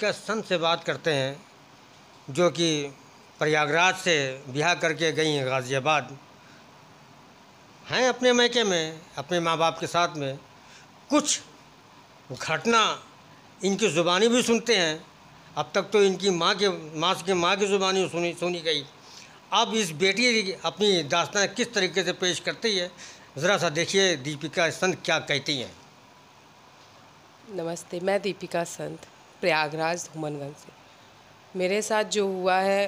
का संत से बात करते हैं जो कि प्रयागराज से ब्याह करके गई हैं गाज़ियाबाद हैं अपने मैके में अपने माँ बाप के साथ में कुछ घटना इनकी ज़ुबानी भी सुनते हैं अब तक तो इनकी माँ के माँ के माँ की ज़ुबानी सुनी सुनी गई अब इस बेटी अपनी दास्तान किस तरीके से पेश करती है ज़रा सा देखिए दीपिका संत क्या कहती हैं नमस्ते मैं दीपिका संत प्रयागराज धूमनगंज से मेरे साथ जो हुआ है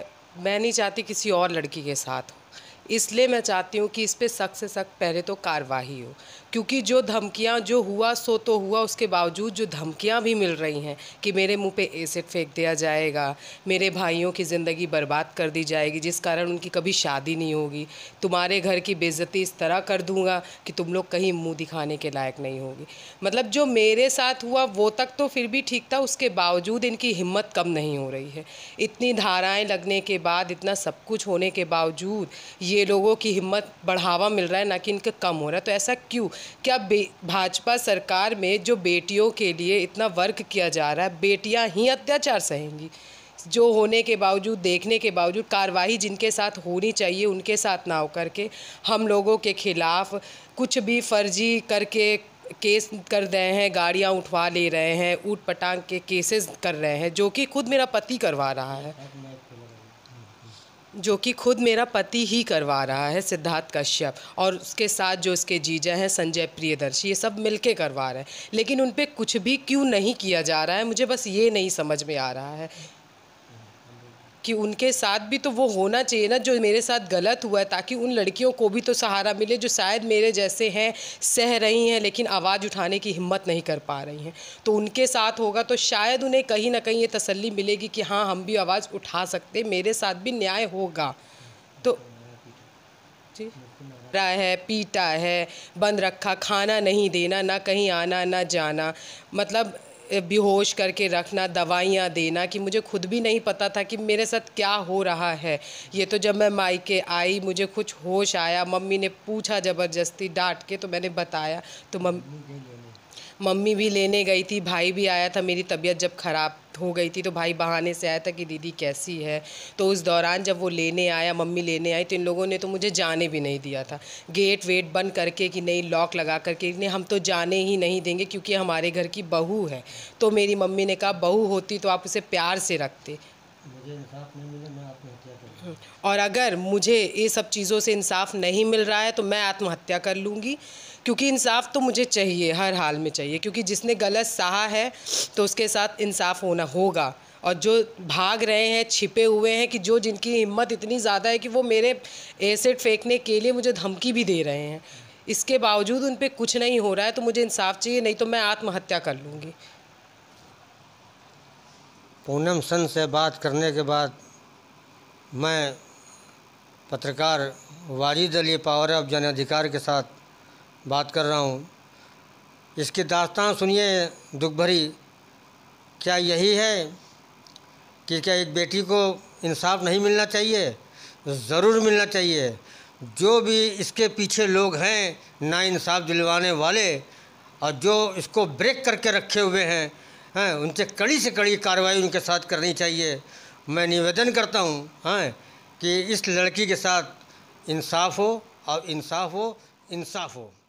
मैं नहीं चाहती किसी और लड़की के साथ हो इसलिए मैं चाहती हूँ कि इस पर सख्त से सख्त पहले तो कार्रवाई हो क्योंकि जो धमकियाँ जो हुआ सो तो हुआ उसके बावजूद जो धमकियाँ भी मिल रही हैं कि मेरे मुंह पे एसिड फेंक दिया जाएगा मेरे भाइयों की ज़िंदगी बर्बाद कर दी जाएगी जिस कारण उनकी कभी शादी नहीं होगी तुम्हारे घर की बेजती इस तरह कर दूँगा कि तुम लोग कहीं मुँह दिखाने के लायक नहीं होगी मतलब जो मेरे साथ हुआ वो तक तो फिर भी ठीक था उसके बावजूद इनकी हिम्मत कम नहीं हो रही है इतनी धाराएँ लगने के बाद इतना सब कुछ होने के बावजूद ये ये लोगों की हिम्मत बढ़ावा मिल रहा है ना कि इनका कम हो रहा है तो ऐसा क्यों क्या भाजपा सरकार में जो बेटियों के लिए इतना वर्क किया जा रहा है बेटियां ही अत्याचार सहेंगी जो होने के बावजूद देखने के बावजूद कार्रवाई जिनके साथ होनी चाहिए उनके साथ ना हो करके हम लोगों के खिलाफ कुछ भी फर्जी करके केस कर रहे हैं गाड़ियाँ उठवा ले रहे हैं ऊट पटांग के केसेस कर रहे हैं जो कि खुद मेरा पति करवा रहा है जो कि खुद मेरा पति ही करवा रहा है सिद्धार्थ कश्यप और उसके साथ जो उसके जीजा हैं संजय प्रियदर्शी ये सब मिलके करवा रहे हैं लेकिन उन पर कुछ भी क्यों नहीं किया जा रहा है मुझे बस ये नहीं समझ में आ रहा है कि उनके साथ भी तो वो होना चाहिए ना जो मेरे साथ गलत हुआ है ताकि उन लड़कियों को भी तो सहारा मिले जो शायद मेरे जैसे हैं सह रही हैं लेकिन आवाज़ उठाने की हिम्मत नहीं कर पा रही हैं तो उनके साथ होगा तो शायद उन्हें कहीं ना कहीं ये तसल्ली मिलेगी कि हाँ हम भी आवाज़ उठा सकते मेरे साथ भी न्याय होगा तो जी रहा है पीटा है बंद रखा खाना नहीं देना ना कहीं आना ना जाना मतलब बेहोश करके रखना दवाइयाँ देना कि मुझे खुद भी नहीं पता था कि मेरे साथ क्या हो रहा है ये तो जब मैं मायके आई मुझे कुछ होश आया मम्मी ने पूछा ज़बरदस्ती डांट के तो मैंने बताया तो मम्मी मम्मी भी लेने गई थी भाई भी आया था मेरी तबीयत जब ख़राब हो गई थी तो भाई बहाने से आया था कि दीदी कैसी है तो उस दौरान जब वो लेने आया मम्मी लेने आई तो इन लोगों ने तो मुझे जाने भी नहीं दिया था गेट वेट बंद करके कि नहीं लॉक लगा करके नहीं हम तो जाने ही नहीं देंगे क्योंकि हमारे घर की बहू है तो मेरी मम्मी ने कहा बहू होती तो आप उसे प्यार से रखते और अगर मुझे ये सब चीज़ों से इंसाफ नहीं मिल रहा है तो मैं आत्महत्या कर लूँगी क्योंकि इंसाफ तो मुझे चाहिए हर हाल में चाहिए क्योंकि जिसने गलत सहा है तो उसके साथ इंसाफ होना होगा और जो भाग रहे हैं छिपे हुए हैं कि जो जिनकी हिम्मत इतनी ज़्यादा है कि वो मेरे एसेट फेंकने के लिए मुझे धमकी भी दे रहे हैं इसके बावजूद उन पर कुछ नहीं हो रहा है तो मुझे इंसाफ चाहिए नहीं तो मैं आत्महत्या कर लूँगी पूनम सन से बात करने के बाद मैं पत्रकार वाजिद अली पावर ऑफ जन अधिकार के साथ बात कर रहा हूँ इसकी दास्तान सुनिए दुख भरी क्या यही है कि क्या एक बेटी को इंसाफ नहीं मिलना चाहिए ज़रूर मिलना चाहिए जो भी इसके पीछे लोग हैं ना इंसाफ दिलवाने वाले और जो इसको ब्रेक करके रखे हुए हैं हैं उनसे कड़ी से कड़ी कार्रवाई उनके साथ करनी चाहिए मैं निवेदन करता हूँ हैं कि इस लड़की के साथ इंसाफ हो और इंसाफ हो इंसाफ हो